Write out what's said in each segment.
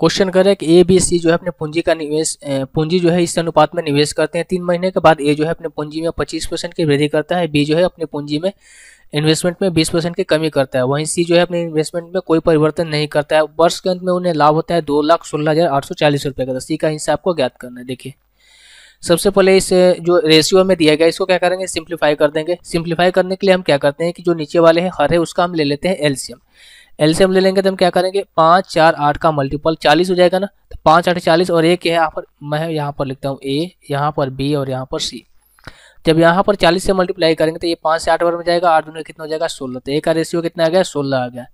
question करें कि A B C जो है अपने पूंजी का निवेश पूंजी जो है इस अनुपात में निवेश करते हैं तीन महीने के बाद ए जो है अपने पूंजी में पच्चीस परसेंट की वृद्धि करता है बी जो है अपने पूंजी में इन्वेस्टमेंट में बीस परसेंट की कमी करता है वहीं सी जो है अपने इन्वेस्टमेंट में कोई परिवर्तन नहीं करता है वर्ष के अंत में उन्हें लाभ होता है दो लाख सोलह हज़ार आठ सौ चालीस रुपये का सी तो का हिस्सा आपको ज्ञात करना है देखिए सबसे पहले इस जो रेशियो में दिया गया इसको क्या करेंगे सिंप्लीफाई कर देंगे सिंप्लीफाई करने के लिए हम क्या करते हैं कि जो नीचे वाले हैं हर है उसका हम ले लेते हैं एलसीएम एल से हम ले लेंगे तो हम क्या करेंगे पाँच चार आठ का मल्टीपल चालीस हो जाएगा ना तो पाँच आठ चालीस और एक यहाँ पर मैं यहाँ पर लिखता हूँ ए यहाँ पर बी और यहाँ पर सी जब यहाँ पर चालीस से मल्टीप्लाई करेंगे तो ये पाँच से आठ बार में जाएगा आठ दून कितना हो जाएगा सोलह तो ए का रेशियो कितना आ गया सोलह आ गया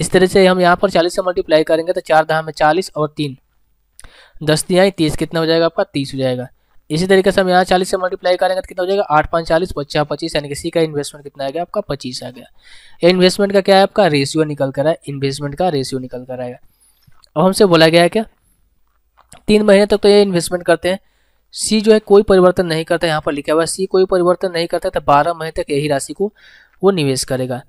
इस तरह से हम यहाँ पर चालीस से मल्टीप्लाई करेंगे तो चार दहा में चालीस और तीन दस दिया तीस कितना हो जाएगा आपका तीस हो जाएगा इसी तरीके से हम यहाँ चालीस से मल्टीप्लाई करेंगे तो कितना हो जाएगा आठ पाँच चालीस पचास पच्चीस यानी कि सी का इन्वेस्टमेंट कितना आ गया आपका पच्चीस आ गया ये इन्वेस्टमेंट का क्या है आपका रेशियो निकल कर आए इन्वेस्टमेंट का रेशियो निकल कर आएगा अब हमसे बोला गया है क्या तीन महीने तक तो ये इन्वेस्टमेंट करते हैं सी जो है कोई परिवर्तन नहीं करता यहाँ पर लिखा हुआ है सी कोई परिवर्तन नहीं करता तो बारह महीने तक यही राशि को वो निवेश करेगा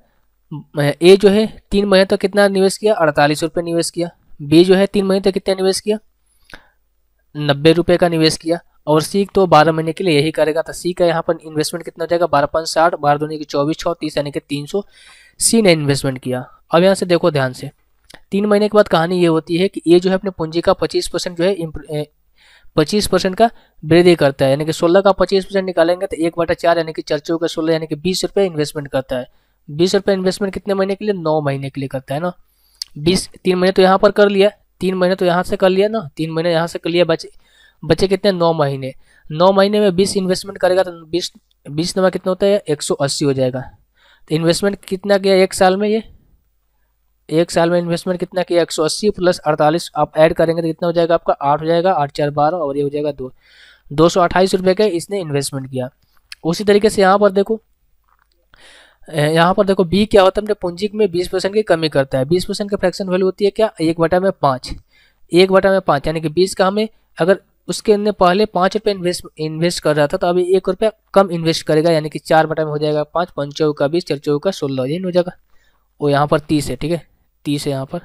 ए जो है तीन महीने तक कितना निवेश किया अड़तालीस रुपये निवेश किया बी जो है तीन महीने तक कितना निवेश किया नब्बे रुपये का निवेश किया और सीख तो बारह महीने के लिए यही करेगा तो सी का यहाँ पर इन्वेस्टमेंट कितना हो जाएगा बारह पाँच साठ बारह दोनों की चौबीस छः तीस यानी कि तीन सौ सी ने इन्वेस्टमेंट किया अब यहाँ से देखो ध्यान से तीन महीने के बाद कहानी ये होती है कि ये जो है अपने पूंजी का पच्चीस परसेंट जो है पच्चीस परसेंट का वृद्धि करता है यानी कि सोलह का पच्चीस परसेंट निकालेंगे तो एक बटा चार यानी कि चर्चों का सोलह यानी कि बीस रुपये इन्वेस्टमेंट करता है बीस रुपये इन्वेस्टमेंट कितने महीने के लिए नौ महीने के लिए करता है ना बीस तीन महीने तो यहाँ पर कर लिया तीन महीने तो यहाँ से कर लिया ना तीन महीने यहाँ से कर लिया बच बचे कितने नौ महीने नौ महीने में बीस इन्वेस्टमेंट करेगा तो बीस बीस नवा कितना होता है एक सौ अस्सी हो जाएगा तो इन्वेस्टमेंट कितना किया एक साल में ये एक साल में इन्वेस्टमेंट कितना किया एक सौ अस्सी प्लस अड़तालीस आप ऐड करेंगे तो कितना हो जाएगा आपका आठ हो जाएगा आठ चार बारह और ये हो जाएगा दो दो सौ अट्ठाईस रुपये का इसने इन्वेस्टमेंट किया उसी तरीके से यहाँ पर देखो यहाँ पर देखो बी क्या होता है अपने पूंजी में बीस परसेंट की कमी करता है बीस परसेंट की फ्रैक्शन वैल्यू होती है क्या एक बटा में पाँच एक बटा में पाँच यानी कि बीस का हमें अगर उसके अंदर पहले पाँच रुपये इन्वेस्ट इन्वेस्ट कर रहा था तो अभी एक रुपया कम इन्वेस्ट करेगा यानी कि चार बटा में हो जाएगा पाँच पंचो का बीस चौ का सोलह यही हो जाएगा वो यहाँ पर तीस है ठीक है तीस है यहाँ पर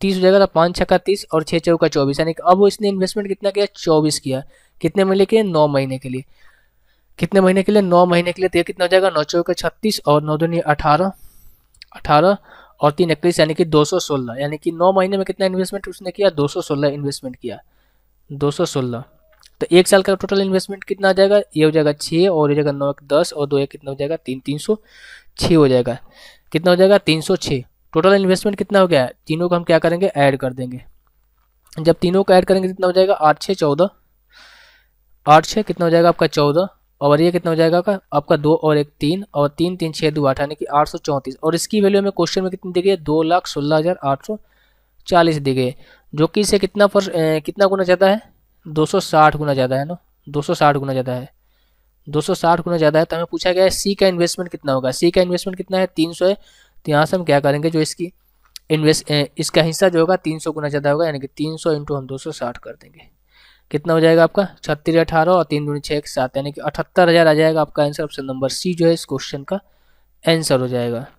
तीस हो जाएगा तो पाँच छः का तीस और छः चौ का चौबीस यानी कि अब इसने इन्वेस्टमेंट कितना किया चौबीस किया कितने महीने के लिए नौ महीने के लिए कितने महीने के लिए नौ महीने के लिए तो कितना हो जाएगा नौ चौ का छत्तीस और नौ दूनी अठारह अठारह और तीन इक्कीस यानी कि दो सौ सोलह यानी कि नौ महीने में कितना इन्वेस्टमेंट उसने किया दो सौ सोलह इन्वेस्टमेंट किया दो सौ सोलह तो एक साल का टोटल इन्वेस्टमेंट कितना आ जाएगा ये हो जाएगा छः और ये जाएगा नौ एक दस और दो एक कितना हो जाएगा तीन तीन सौ हो जाएगा कितना हो जाएगा तीन टोटल इन्वेस्टमेंट कितना हो गया तीनों को हम क्या करेंगे ऐड कर देंगे जब तीनों को ऐड करेंगे कितना हो जाएगा आठ छः चौदह आठ छः कितना हो जाएगा आपका चौदह और ये कितना हो जाएगा आपका आपका दो और एक तीन और तीन तीन छः दो आठ यानी कि आठ सौ चौंतीस और इसकी वैल्यू हमें क्वेश्चन में कितनी दी गई है दो लाख सोलह हज़ार आठ सौ चालीस दी गई जो कि इसे कितना पर कितना गुना ज़्यादा है दो सौ साठ गुना ज़्यादा है ना दो सौ साठ गुना ज़्यादा है दो सौ साठ गुना ज़्यादा है तो हमें पूछा गया है सी का इन्वेस्टमेंट कितना होगा सी का इन्वेस्टमेंट कितना है तीन सौ है तो यहाँ से हम क्या करेंगे जो इसकी इन्वेस्ट इसका हिस्सा जो होगा तीन सौ गुना ज़्यादा होगा यानी कि तीन सौ इंटू हम दो सौ साठ कर देंगे कितना हो जाएगा आपका छत्तीस अठारह और तीन दूनी छः एक सात यानी कि अठहत्तर हज़ार आ जाएगा आपका आंसर ऑप्शन नंबर सी जो है इस क्वेश्चन का आंसर हो जाएगा